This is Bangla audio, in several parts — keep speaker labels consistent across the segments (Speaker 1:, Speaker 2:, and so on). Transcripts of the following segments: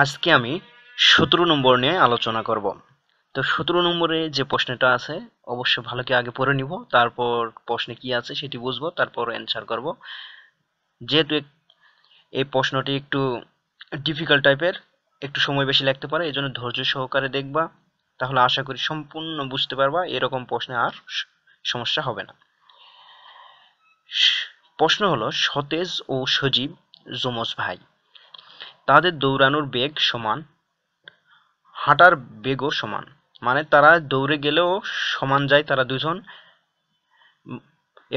Speaker 1: আজকে আমি সতেরো নম্বর নিয়ে আলোচনা করব তো সতেরো নম্বরে যে প্রশ্নটা আছে অবশ্য ভালো কি আগে পড়ে নিব তারপর প্রশ্নে কি আছে সেটি বুঝবো তারপর অ্যান্সার করব যেহেতু এই প্রশ্নটি একটু ডিফিকাল্ট টাইপের একটু সময় বেশি লাগতে পারে এই জন্য ধৈর্য সহকারে দেখবা তাহলে আশা করি সম্পূর্ণ বুঝতে পারবা এরকম প্রশ্নে আর সমস্যা হবে না প্রশ্ন হলো সতেজ ও সজীব যমজ ভাই তাদের দৌড়ানোর বেগ সমান হাঁটার বেগও সমান মানে তারা দৌড়ে গেলেও সমান যায় তারা দুজন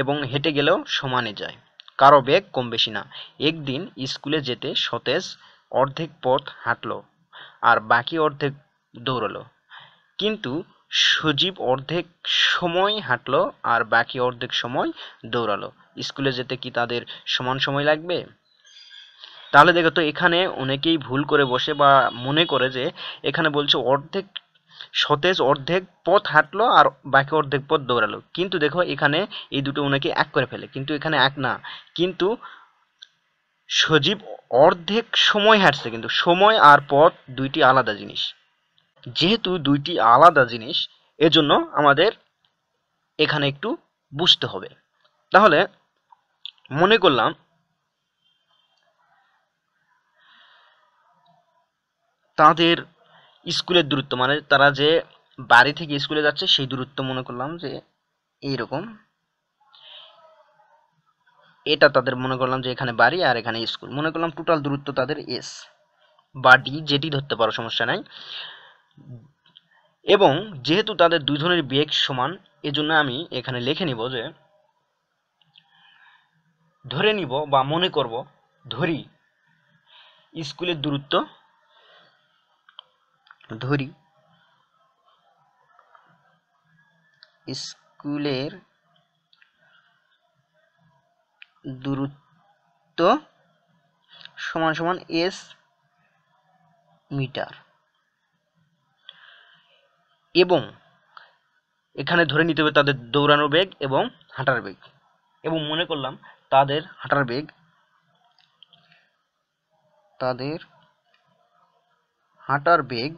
Speaker 1: এবং হেঁটে গেলেও সমানে যায় কারো বেগ কম বেশি না একদিন স্কুলে যেতে সতেজ অর্ধেক পথ হাঁটল আর বাকি অর্ধেক দৌড়লো কিন্তু সজীব অর্ধেক সময় হাঁটলো আর বাকি অর্ধেক সময় দৌড়ালো স্কুলে যেতে কি তাদের সমান সময় লাগবে তাহলে দেখো তো এখানে অনেকেই ভুল করে বসে বা মনে করে যে এখানে বলছে অর্ধেক সতেজ অর্ধেক পথ হাঁটলো আর বাকি অর্ধেক পথ দৌড়ালো কিন্তু দেখো এখানে এই দুটো অনেকে এক করে ফেলে কিন্তু এখানে এক না কিন্তু সজীব অর্ধেক সময় হাঁটছে কিন্তু সময় আর পথ দুইটি আলাদা জিনিস যেহেতু দুইটি আলাদা জিনিস এজন্য আমাদের এখানে একটু বুঝতে হবে তাহলে মনে করলাম তাদের স্কুলের দূরত্ব মানে তারা যে বাড়ি থেকে স্কুলে যাচ্ছে সেই দূরত্ব মনে করলাম যে এইরকম এটা তাদের মনে করলাম যে এখানে বাড়ি আর এখানে স্কুল মনে করলাম টোটাল দূরত্ব তাদের এস বাড়ি যেটি ধরতে পারো সমস্যা নাই এবং যেহেতু তাদের দুজনের বেগ সমান এজন্য আমি এখানে লিখে নিব যে ধরে নিব বা মনে করব ধরি স্কুলের দূরত্ব ধরি স্কুলের দূরত্ব সমান সমান এস মিটার এবং এখানে ধরে নিতে হবে তাদের দৌড়ানোর বেগ এবং হাঁটার বেগ এবং মনে করলাম তাদের হাঁটার বেগ তাদের হাঁটার বেগ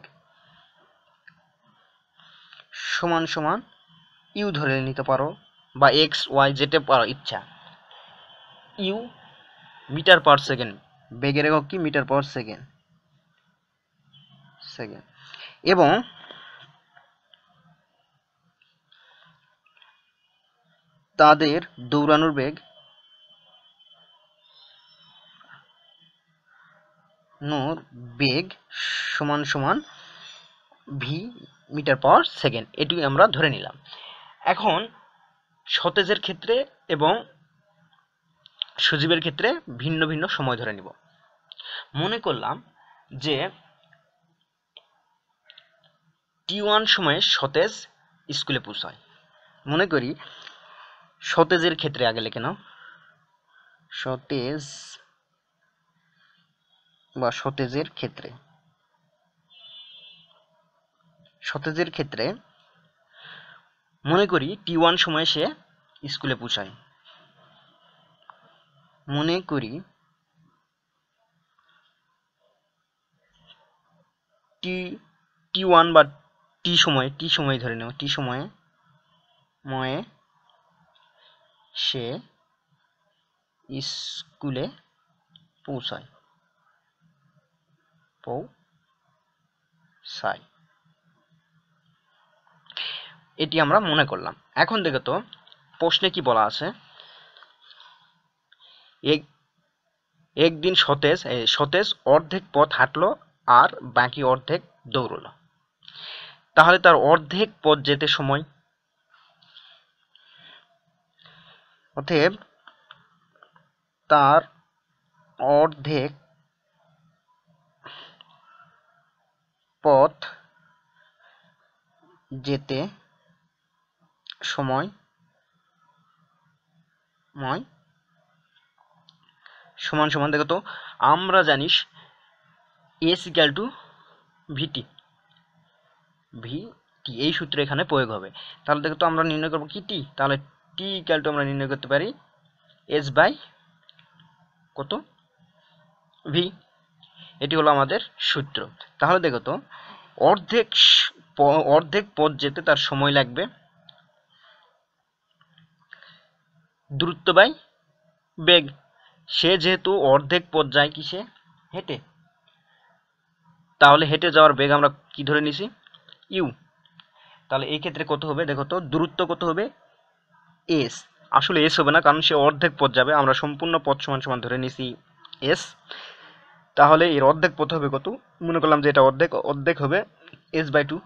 Speaker 1: সমান সমান ইউ ধরে নিতে পারো বা এক্স ওয়াই জেটে পারো ইচ্ছা ইউ মিটার পার সেকেন্ড বেগের একক কি মিটার পার সেকেন্ড সেকেন্ড এবং তাদের দৌড়ানোর বেগ নোর বেগ সমান সমান ভি মিটার পাওয়ার সেকেন্ড এটুকু আমরা ধরে নিলাম এখন সতেজের ক্ষেত্রে এবং সজীবের ক্ষেত্রে ভিন্ন ভিন্ন সময় ধরে নিব মনে করলাম যে টি ওয়ান সময়ে সতেজ স্কুলে পৌঁছায় মনে করি সতেজের ক্ষেত্রে আগে লেখে সতেজ বা সতেজের ক্ষেত্রে সতেজের ক্ষেত্রে মনে করি টি ওয়ান সময়ে সে স্কুলে পৌঁছায় মনে করি টি টি ওয়ান বা টি সময়ে টি সময়ে ধরে নেব টি সময়ে ময়ে সে স্কুলে পৌঁছায় পৌঁছায় এটি আমরা মনে করলাম এখন দেখে তো প্রশ্নে কি বলা আছে এক একদিন সতেজ সতেজ অর্ধেক পথ হাঁটলো আর বাকি অর্ধেক দৌড়লো তাহলে তার অর্ধেক পথ যেতে সময় অতএব তার অর্ধেক পথ যেতে সময় সমান সমান দেখো তো আমরা জানিস S equal to VT V T এই সূত্র এখানে প্রয়োগ হবে তাহলে দেখো তো আমরা নির্ণয় করবো কি টি তাহলে টি ইকাল টু আমরা নির্ণয় করতে পারি এস বাই কত ভি এটি হলো আমাদের সূত্র তাহলে দেখো তো অর্ধেক অর্ধেক পথ যেতে তার সময় লাগবে দূরত্ব বাই বেগ সে যেহেতু অর্ধেক পথ যায় সে হেঁটে তাহলে হেঁটে যাওয়ার বেগ আমরা কি ধরে নিছি ইউ তাহলে এই ক্ষেত্রে কত হবে দেখো তো দূরত্ব কত হবে এস আসলে এস হবে না কারণ সে অর্ধেক পথ যাবে আমরা সম্পূর্ণ পথ সমান সমান ধরে নিছি এস তাহলে এর অর্ধেক পথ হবে কত মনে করলাম যে এটা অর্ধেক অর্ধেক হবে এস বাই টু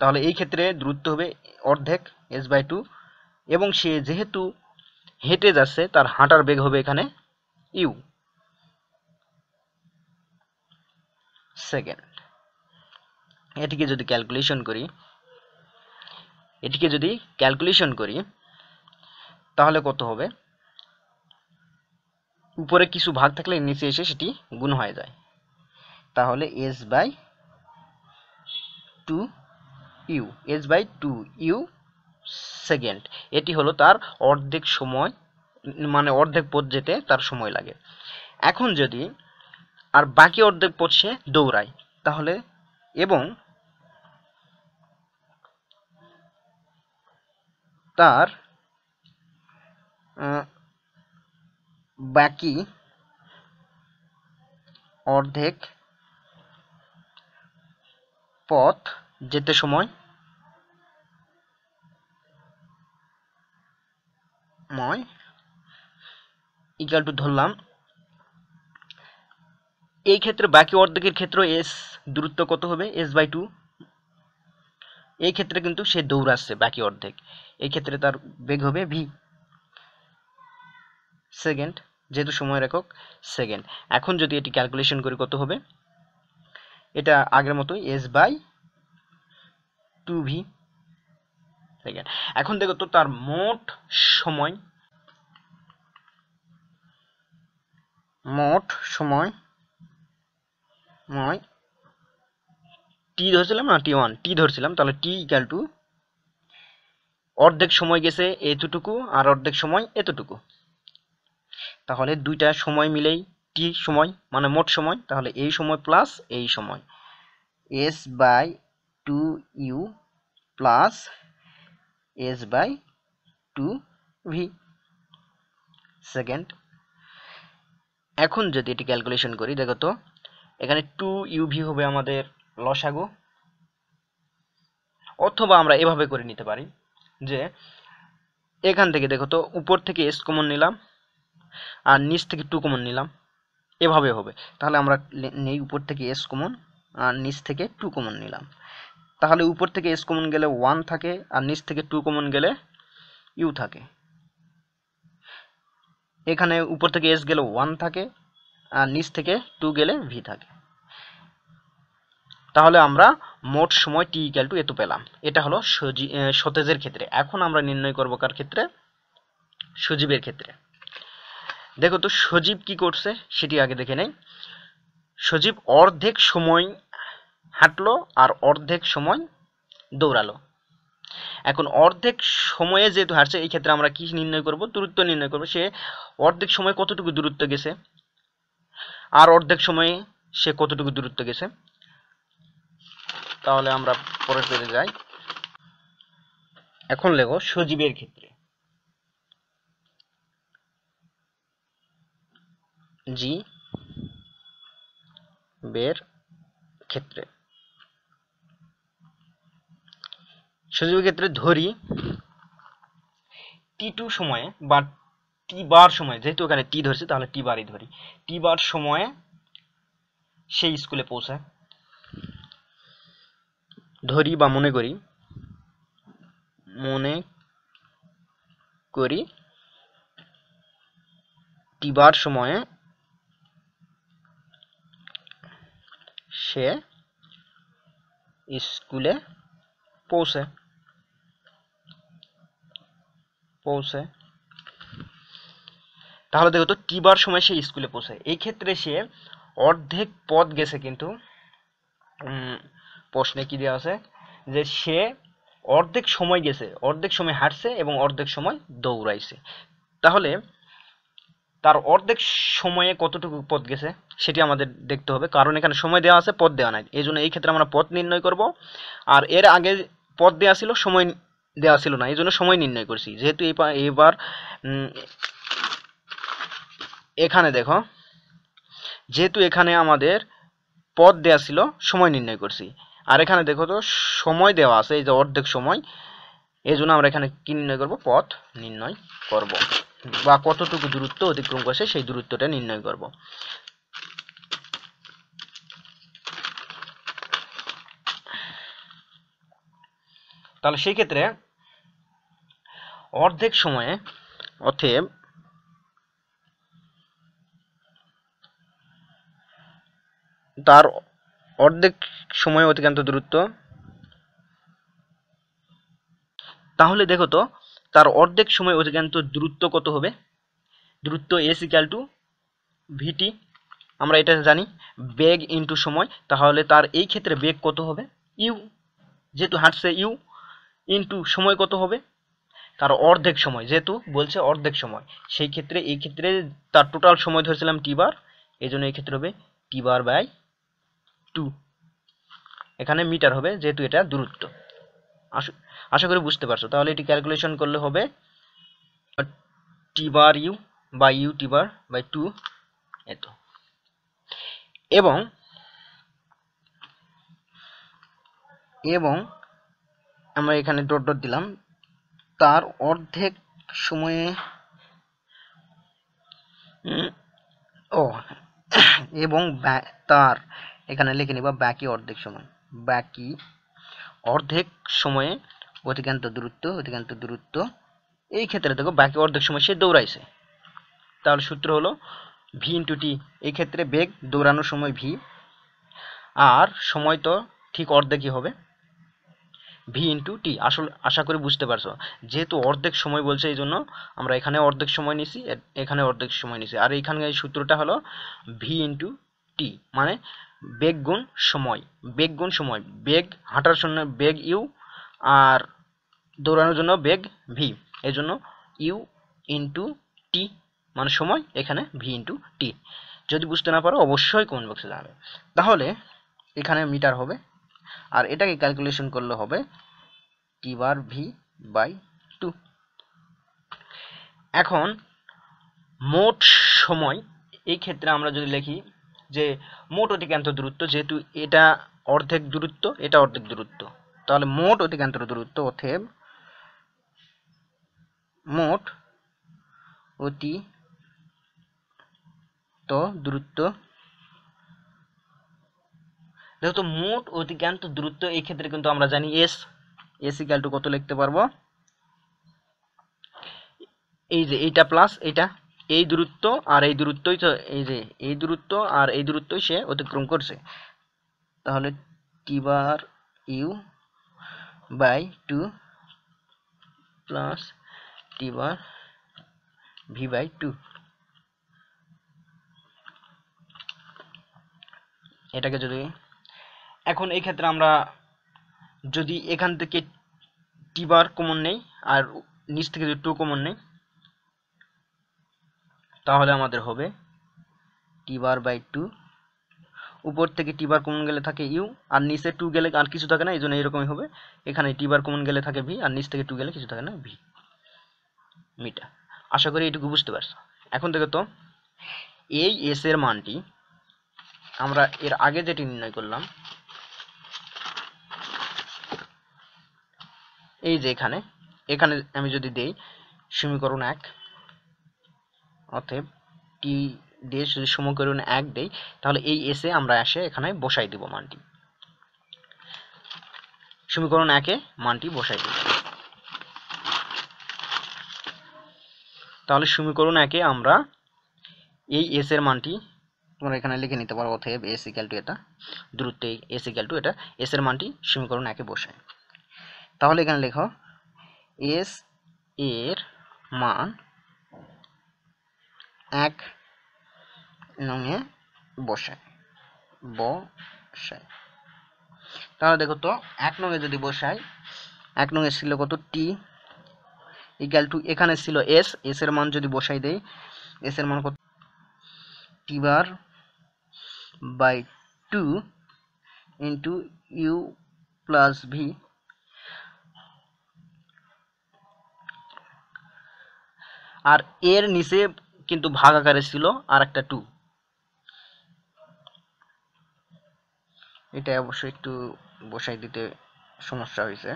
Speaker 1: তাহলে এই ক্ষেত্রে দূরত্ব হবে অর্ধেক এস বাই টু এবং সে যেহেতু হেঁটে যাচ্ছে তার হাঁটার বেগ হবে এখানে ইউ সেকেন্ড এটিকে যদি ক্যালকুলেশন করি এটিকে যদি ক্যালকুলেশন করি তাহলে কত হবে উপরে কিছু ভাগ থাকলে নিচে এসে সেটি গুণ হয়ে যায় তাহলে S by two U S by two U second এটি হলো তার অর্ধেক সময় মানে অর্ধেক পথ যেতে তার সময় লাগে এখন যদি আর বাকি অর্ধেক পথ সে দৌড়ায় তাহলে এবং তার বাকি অর্ধেক পথ যেতে সময় ময় ইকাল টু ধরলাম এই ক্ষেত্রে বাকি অর্ধেকের ক্ষেত্র এস দূরত্ব কত হবে এস বাই টু এই ক্ষেত্রে কিন্তু সে দৌড়াচ্ছে বাকি অর্ধেক এই ক্ষেত্রে তার বেগ হবে ভি সেকেন্ড যেহেতু সময় একক সেকেন্ড এখন যদি এটি ক্যালকুলেশন করি কত হবে এটা আগের মতোই S by two V second এখন দেখো তো তার মোট সময় মোট সময় নয় টি ধরছিলাম না টি ওয়ান টি ধরছিলাম তাহলে টি ইকাল টু অর্ধেক সময় গেছে এতটুকু আর অর্ধেক সময় এতটুকু তাহলে দুইটা সময় মিলেই টি সময় মানে মোট সময় তাহলে এই সময় প্লাস এই সময় S by two U plus s by 2v second এখন যদি এটি ক্যালকুলেশন করি দেখো তো এখানে টু ইউভি হবে আমাদের লসাগু অথবা আমরা এভাবে করে নিতে পারি যে এখান থেকে দেখো তো উপর থেকে এস কমন নিলাম আর নিচ থেকে টু কমন নিলাম এভাবে হবে তাহলে আমরা নেই উপর থেকে এস কমন আর নিচ থেকে টু কমন নিলাম তাহলে উপর থেকে এস কমন গেলে ওয়ান থাকে আর নিচ থেকে টু কমন গেলে ইউ থাকে এখানে উপর থেকে এস গেলে ওয়ান থাকে আর নিচ থেকে টু গেলে ভি থাকে তাহলে আমরা মোট সময় টি ইকাল টু এতো পেলাম এটা হলো সতেজের ক্ষেত্রে এখন আমরা নির্ণয় করবো কার ক্ষেত্রে সজীবের ক্ষেত্রে দেখো তো সজীব কি করছে সেটি আগে দেখে নেই সজীব অর্ধেক সময় হাঁটলো আর অর্ধেক সময় দৌড়ালো এখন অর্ধেক সময়ে যেহেতু হাঁটছে এই ক্ষেত্রে আমরা কি নির্ণয় করব দূরত্ব নির্ণয় করব সে অর্ধেক সময়ে কতটুকু দূরত্ব গেছে আর অর্ধেক সময়ে সে কতটুকু দূরত্ব গেছে তাহলে আমরা পরের পেজে যাই এখন লেখো সজীবের ক্ষেত্রে জি বের ক্ষেত্রে সুযোগের ক্ষেত্রে ধরি টি টু সময়ে বা টি বার সময়ে যেহেতু ওখানে টি ধরছে তাহলে টি বারই ধরি টি বার সময়ে সেই স্কুলে পৌঁছায় ধরি বা মনে করি মনে করি টিবার সময়ে সে স্কুলে পৌঁছে পৌঁছে তাহলে দেখো তো বার সময় সে স্কুলে পৌঁছে এই ক্ষেত্রে সে অর্ধেক পথ গেছে কিন্তু প্রশ্নে কি দেওয়া আছে যে সে অর্ধেক সময় গেছে অর্ধেক সময় হাঁটছে এবং অর্ধেক সময় দৌড়াইছে তাহলে তার অর্ধেক সময়ে কতটুকু পথ গেছে সেটি আমাদের দেখতে হবে কারণ এখানে সময় দেওয়া আছে পথ দেওয়া নাই এই জন্য এই ক্ষেত্রে আমরা পথ নির্ণয় করব আর এর আগে পথ দেওয়া ছিল সময় দেওয়া ছিল না এই জন্য সময় নির্ণয় করছি যেহেতু এবার এখানে দেখো যেহেতু এখানে আমাদের পদ দেওয়া ছিল সময় নির্ণয় করছি আর এখানে দেখো তো সময় দেওয়া আছে এই যে অর্ধেক সময় এই জন্য আমরা এখানে কি নির্ণয় করবো পথ নির্ণয় করব বা কতটুকু দূরত্ব অতিক্রম করছে সেই দূরত্বটা নির্ণয় করব তাহলে সেই ক্ষেত্রে অর্ধেক সময়ে অথেব তার অর্ধেক সময় অতিক্রান্ত দূরত্ব তাহলে দেখো তো তার অর্ধেক সময় অতিক্রান্ত দূরত্ব কত হবে দূরত্ব এস ইকাল টু ভিটি আমরা এটা জানি বেগ ইন্টু সময় তাহলে তার এই ক্ষেত্রে বেগ কত হবে ইউ যেহেতু হাঁটছে ইউ ইন্টু সময় কত হবে তার অর্ধেক সময় যেহেতু বলছে অর্ধেক সময় সেই ক্ষেত্রে এই ক্ষেত্রে তার টোটাল সময় ধরেছিলাম টি বার এই জন্য এই ক্ষেত্রে হবে টি বার বাই টু এখানে মিটার হবে যেহেতু এটা দূরত্ব আশা করি বুঝতে পারছো তাহলে এটি ক্যালকুলেশন করলে হবে T bar U by U T bar by two এত এবং এবং আমরা এখানে ডট ডট দিলাম তার অর্ধেক সময়ে ও এবং তার এখানে লিখে নিবা বাকি অর্ধেক সময় বাকি অর্ধেক সময়ে অধিকান্ত দূরত্ব অধিকান্ত দূরত্ব এই ক্ষেত্রে দেখো বাকি অর্ধেক সময় সে দৌড়াইছে তাহলে সূত্র হলো ভি ইন্টু টি এই ক্ষেত্রে বেগ দৌড়ানোর সময় ভি আর সময় তো ঠিক অর্ধেকই হবে ভি ইন্টু টি আসল আশা করি বুঝতে পারছো যেহেতু অর্ধেক সময় বলছে এই জন্য আমরা এখানে অর্ধেক সময় নিছি এখানে অর্ধেক সময় নিছি আর এইখানে এই সূত্রটা হলো ভি ইন্টু টি মানে বেগ গুণ সময় বেগ গুণ সময় বেগ হাঁটার জন্য বেগ ইউ আর দৌড়ানোর জন্য বেগ ভি এই জন্য ইউ ইন্টু টি মানে সময় এখানে ভি ইন্টু টি যদি বুঝতে না পারো অবশ্যই কমেন্ট বক্সে জানাবে তাহলে এখানে মিটার হবে আর এটাকে ক্যালকুলেশন করলে হবে T bar V by two এখন মোট সময় এই ক্ষেত্রে আমরা যদি লিখি যে মোট অতিক্রান্ত দূরত্ব যেহেতু এটা অর্ধেক দূরত্ব এটা অর্ধেক দূরত্ব তাহলে মোট অতিক্রান্ত দূরত্ব অথেব মোট অতি তো দূরত্ব যেহেতু মোট অতিক্রান্ত দূরত্ব এই ক্ষেত্রে কিন্তু আমরা জানি এস এস ইকাল টু কত লিখতে পারবো এই যে এইটা প্লাস এইটা এই দূরত্ব আর এই দূরত্বই তো এই যে এই দূরত্ব আর এই দূরত্বই সে অতিক্রম করছে তাহলে T bar U by two plus T bar V by two এটাকে যদি এখন এই ক্ষেত্রে আমরা যদি এখান থেকে টি বার কমন নেই আর নিচ থেকে যদি টু কমন নেই তাহলে আমাদের হবে টি বার বাই টু উপর থেকে টি বার কমন গেলে থাকে ইউ আর নিচে টু গেলে আর কিছু থাকে না এই জন্য এরকমই হবে এখানে টি বার কমন গেলে থাকে ভি আর নিচ থেকে টু গেলে কিছু থাকে না ভি মিটা আশা করি এটুকু বুঝতে পারছো এখন থেকে তো এই এস এর মানটি আমরা এর আগে যেটি নির্ণয় করলাম এই যে এখানে এখানে আমি যদি দেই সমীকরণ এক অতএব টি দিয়ে যদি সমীকরণ এক দেই তাহলে এই এসে আমরা এসে এখানে বসাই দিব মানটি সমীকরণ একে মানটি বসাই দিব তাহলে সমীকরণ একে আমরা এই এস এর মানটি তোমরা এখানে লিখে নিতে পারো অতএব এস ইকাল টু এটা দূরত্বে এস ইকাল টু এটা এস এর মানটি সমীকরণ একে বসায় তাহলে এখানে লেখো এস এর মান এক নঙে বসায় বসায় তাহলে দেখো তো এক নঙে যদি বসাই এক নঙে ছিল কত টি ইকাল টু এখানে ছিল এস এস এর মান যদি বসাই দেই এস এর মান কত T bar by two into U plus V আর এর নিচে কিন্তু ভাগ আকারে ছিল আর একটা টু এটা অবশ্যই একটু বসাই দিতে সমস্যা হয়েছে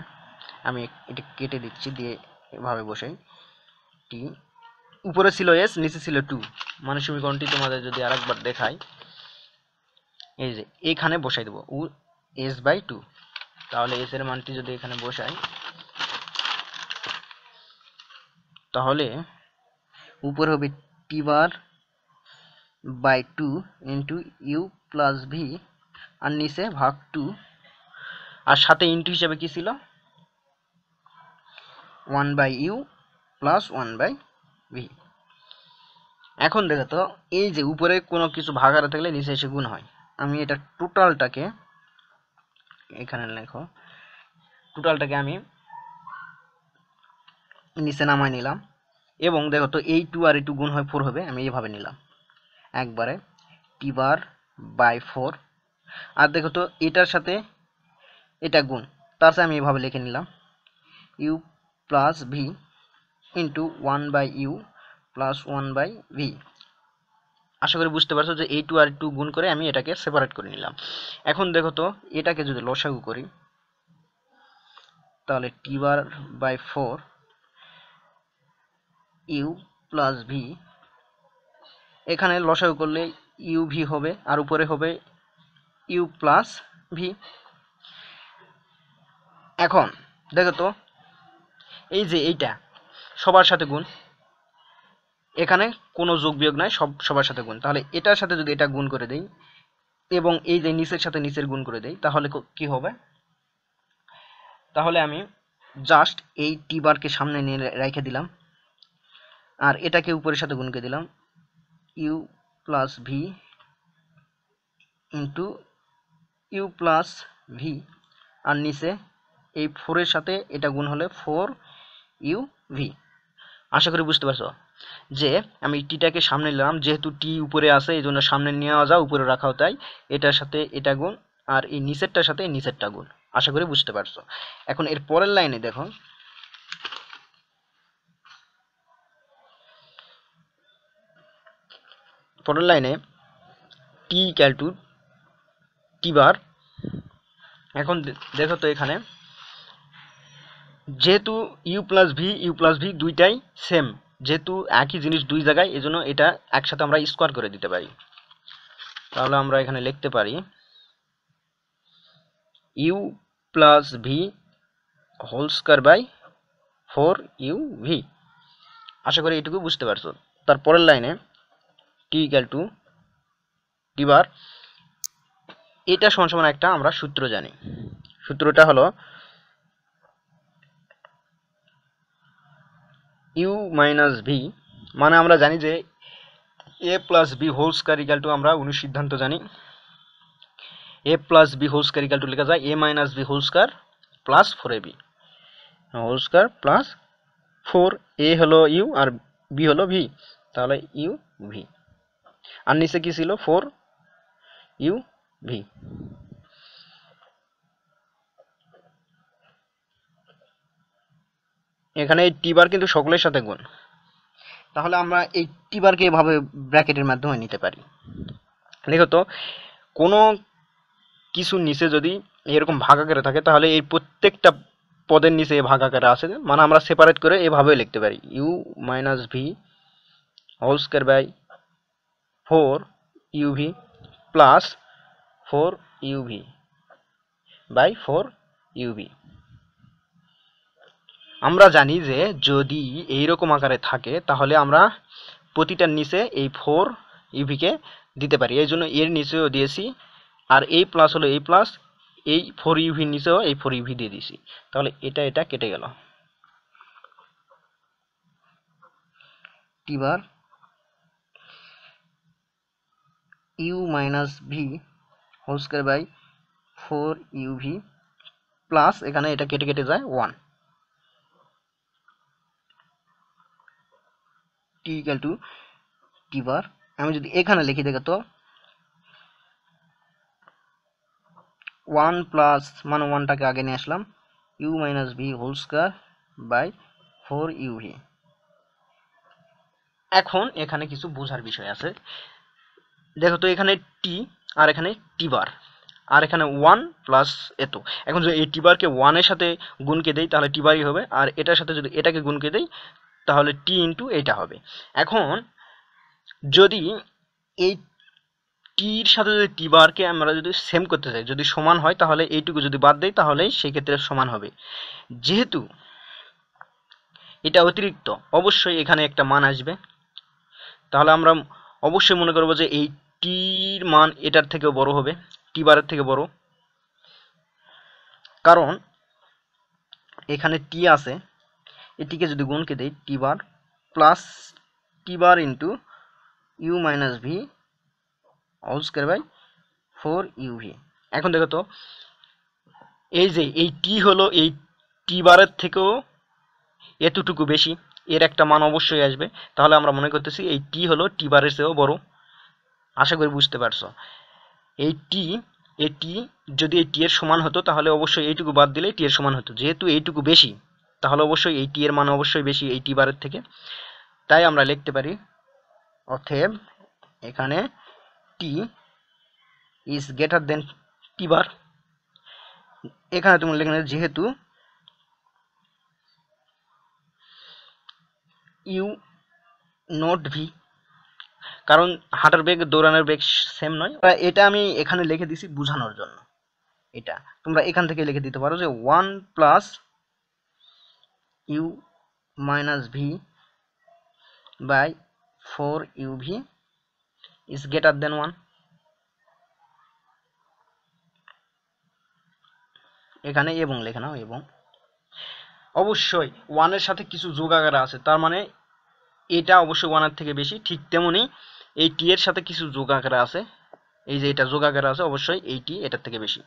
Speaker 1: আমি এটা কেটে দিচ্ছি দিয়ে এভাবে বসাই টি উপরে ছিল এস নিচে ছিল টু মানে সমীকরণটি তোমাদের যদি আরেকবার দেখাই এই যে এখানে বসাই দেবো উ এস বাই টু তাহলে এস এর মানটি যদি এখানে বসাই তাহলে উপরে হবে T bar by two into U plus V আর নিচে ভাগ টু আর সাথে ইন্টু হিসাবে কী ছিল one by U plus one by V এখন দেখো তো এই যে উপরে কোনো কিছু ভাগারা থাকলে নিচে এসে গুণ হয় আমি এটা টোটালটাকে এখানে লেখো টোটালটাকে আমি নিচে নামায় নিলাম এবং দেখো তো এই টু আর এই টু গুণ হয় ফোর হবে আমি এইভাবে নিলাম একবারে টি বার বাই ফোর আর দেখো তো এটার সাথে এটা গুণ তার সাথে আমি এভাবে লিখে নিলাম U plus V into one by U plus one by V আশা করি বুঝতে পারছো যে এই টু আর টু গুণ করে আমি এটাকে সেপারেট করে নিলাম এখন দেখো তো এটাকে যদি লসাগু করি তাহলে T bar by four U plus V এখানে লসাগু করলে ইউ ভি হবে আর উপরে হবে ইউ প্লাস ভি এখন দেখো তো এই যে এইটা সবার সাথে গুণ এখানে কোনো যোগ বিয়োগ নাই সব সবার সাথে গুণ তাহলে এটার সাথে যদি এটা গুণ করে দেই এবং এই যে নিচের সাথে নিচের গুণ করে দেই তাহলে কি হবে তাহলে আমি জাস্ট এই টিবারকে সামনে নিয়ে রেখে দিলাম আর এটাকে উপরের সাথে গুণকে দিলাম U plus V into U plus V আর নিচে এই ফোরের সাথে এটা গুণ হলে ফোর ইউ ভি আশা করি বুঝতে পারছো যে আমি টিটাকে সামনে নিলাম যেহেতু টি উপরে আছে এই জন্য সামনে নেওয়া যা উপরে রাখাও তাই এটার সাথে এটা গুণ আর এই নিচেরটার সাথে এই নিচেরটা গুণ আশা করি বুঝতে পারছো এখন এর পরের লাইনে দেখো পরের লাইনে টি ইক্যাল টু টি বার এখন দেখো তো এখানে যেহেতু U plus V U plus V দুইটাই সেম যেহেতু একই জিনিস দুই জায়গায় এজন্য এটা একসাথে আমরা স্কোয়ার করে দিতে পারি তাহলে আমরা এখানে লিখতে পারি U plus V whole square by four U V আশা করি এটুকু বুঝতে পারছো তারপরের লাইনে টি ইকাল টু টি বার এটা সমান সমান একটা আমরা সূত্র জানি সূত্রটা হলো ইউ মাইনাস ভি মানে আমরা জানি যে A plus B whole square equal to আমরা অনুসিদ্ধান্ত জানি A plus B whole square to লেখা যায় A minus B whole plus four A B whole plus four A হলো ইউ আর বি হলো ভি তাহলে ইউ ভি আর নিচে কি ছিল ফোর ইউ ভি এখানে এই টি বার কিন্তু সকলের সাথে গুণ তাহলে আমরা এই টি বারকে এভাবে ব্র্যাকেটের মাধ্যমে নিতে পারি দেখো তো কোনো কিছু নিচে যদি এরকম ভাগ আকারে থাকে তাহলে এই প্রত্যেকটা পদের নিচে ভাগ আকারে আছে মানে আমরা সেপারেট করে এভাবে লিখতে পারি U minus V whole square by four UV plus four UV by four UV আমরা জানি যে যদি এই রকম আকারে থাকে তাহলে আমরা প্রতিটার নিচে এই ফোর ইউভিকে দিতে পারি এই জন্য এর নিচেও দিয়েছি আর এই প্লাস হলো এই প্লাস এই ফোর ইউভির নিচেও এই ফোর ইউভি দিয়ে দিয়েছি তাহলে এটা এটা কেটে গেল T bar U minus V whole square by four U V plus এখানে এটা কেটে কেটে যায় one T equal to T bar আমি যদি এখানে লিখি দেখে তো ওয়ান প্লাস মানে ওয়ানটাকে আগে নিয়ে আসলাম U minus V whole square by four U V এখন এখানে কিছু বোঝার বিষয় আছে দেখো তো এখানে টি আর এখানে টি বার আর এখানে ওয়ান প্লাস এত এখন যদি এই টিবারকে ওয়ানের সাথে গুনকে দেই তাহলে টিবারই হবে আর এটার সাথে যদি এটাকে গুনকে দেই তাহলে টি ইন্টু এটা হবে এখন যদি এই টির সাথে যদি টি বারকে আমরা যদি সেম করতে চাই যদি সমান হয় তাহলে এইটুকু যদি বাদ দেয় তাহলে সেই ক্ষেত্রে সমান হবে যেহেতু এটা অতিরিক্ত অবশ্যই এখানে একটা মান আসবে তাহলে আমরা অবশ্যই মনে করব যে এই টির মান এটার থেকেও বড় হবে টি বারের থেকে বড় কারণ এখানে টি আছে এটিকে যদি গুণকে দেই T bar plus T bar into U minus V square by four U V এখন দেখো তো এই যে এই টি হলো এই টি বারের থেকেও এতটুকু বেশি এর একটা মান অবশ্যই আসবে তাহলে আমরা মনে করতেছি এই টি হলো টি বারের চেয়েও বড় আশা করি বুঝতে পারছো এই টি এটি যদি এই টি এর সমান হতো তাহলে অবশ্যই এইটুকু বাদ দিলে টি এর সমান হতো যেহেতু এইটুকু বেশি তাহলে অবশ্যই এই টি এর মান অবশ্যই বেশি এই টি বারের থেকে তাই আমরা লিখতে পারি অথেব এখানে টি ইজ গ্রেটার দেন টি বার এখানে তুমি লিখে যেহেতু ইউ নট ভি কারণ হাঁটার বেগ দৌড়ানোর বেগ সেম নয় এটা আমি এখানে লিখে দিছি বোঝানোর জন্য এটা তোমরা এখান থেকে লিখে দিতে পারো যে one plus U minus V by four U V is greater than one এখানে এবং লেখা নাও এবং অবশ্যই ওয়ানের সাথে কিছু যোগাগার আছে তার মানে এটা অবশ্যই ওয়ানের থেকে বেশি ঠিক তেমনই এই টি এর সাথে কিছু যোগ আছে এই যে এটা যোগ আছে অবশ্যই এই টি এটার থেকে বেশি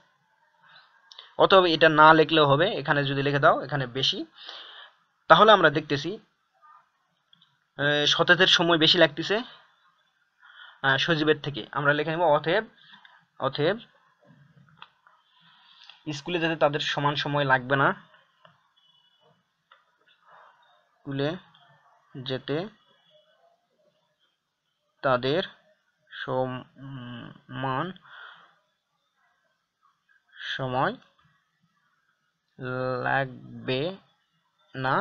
Speaker 1: অথবা এটা না লিখলেও হবে এখানে যদি লিখে দাও এখানে বেশি তাহলে আমরা দেখতেছি সতেজের সময় বেশি লাগতেছে সজীবের থেকে আমরা লিখে নেব অথেব অথেব স্কুলে যেতে তাদের সমান সময় লাগবে না স্কুলে যেতে তাদের সমান সময় লাগবে না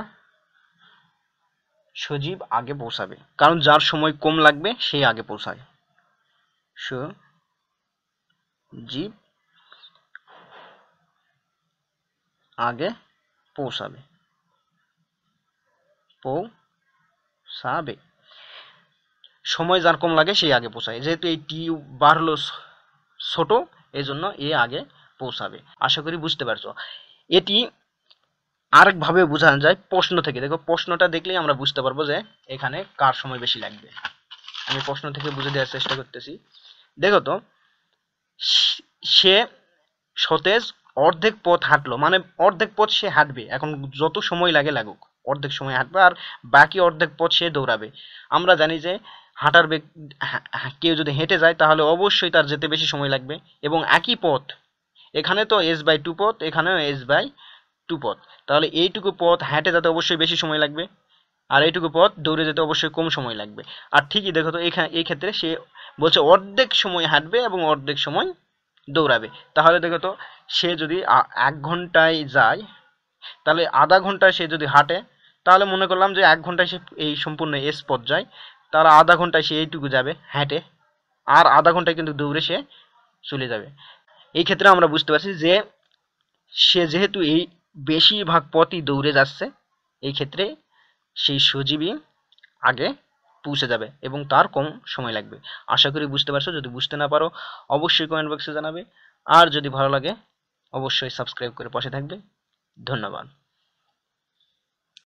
Speaker 1: সজীব আগে পৌঁছাবে কারণ যার সময় কম লাগবে সেই আগে পৌঁছায় সজীব আগে পৌঁছাবে পৌঁছাবে সময় যার কম লাগে সেই আগে পৌঁছায় যেহেতু এই টি বার হলো ছোটো এই জন্য এ আগে পৌঁছাবে আশা করি বুঝতে পারছো এটি আরেকভাবে বোঝানো যায় প্রশ্ন থেকে দেখো প্রশ্নটা দেখলেই আমরা বুঝতে পারবো যে এখানে কার সময় বেশি লাগবে আমি প্রশ্ন থেকে বুঝে দেওয়ার চেষ্টা করতেছি দেখো তো সে সতেজ অর্ধেক পথ হাঁটলো মানে অর্ধেক পথ সে হাঁটবে এখন যত সময় লাগে লাগুক অর্ধেক সময় হাঁটবে আর বাকি অর্ধেক পথ সে দৌড়াবে আমরা জানি যে হাঁটার বেগ হ্যাঁ, হ্যাঁ, কেউ যদি হেঁটে যায় তাহলে অবশ্যই তার যেতে বেশি সময় লাগবে এবং একই পথ এখানে তো এস বাই টু পথ এখানেও এস বাই টু পথ তাহলে এইটুকু পথ হেঁটে যেতে অবশ্যই বেশি সময় লাগবে আর এইটুকু পথ দৌড়ে যেতে অবশ্যই কম সময় লাগবে আর ঠিকই দেখো তো এই ক্ষেত্রে সে বলছে অর্ধেক সময় হাঁটবে এবং অর্ধেক সময় দৌড়াবে তাহলে দেখো তো সে যদি এক ঘন্টায় যায় তাহলে আধা ঘন্টায় সে যদি হাঁটে তাহলে মনে করলাম যে এক ঘন্টায় সে এই সম্পূর্ণ এস পথ যায় তারা আধা ঘন্টায় সে এইটুকু যাবে হেঁটে আর আধা ঘন্টায় কিন্তু দৌড়ে সে চলে যাবে এই ক্ষেত্রে আমরা বুঝতে পারছি যে সে যেহেতু এই বেশিরভাগ পথই দৌড়ে যাচ্ছে এই ক্ষেত্রে সেই সজীবী আগে পৌঁছে যাবে এবং তার কম সময় লাগবে আশা করি বুঝতে পারছো যদি বুঝতে না পারো অবশ্যই কমেন্ট বক্সে জানাবে আর যদি ভালো লাগে অবশ্যই সাবস্ক্রাইব করে পাশে থাকবে ধন্যবাদ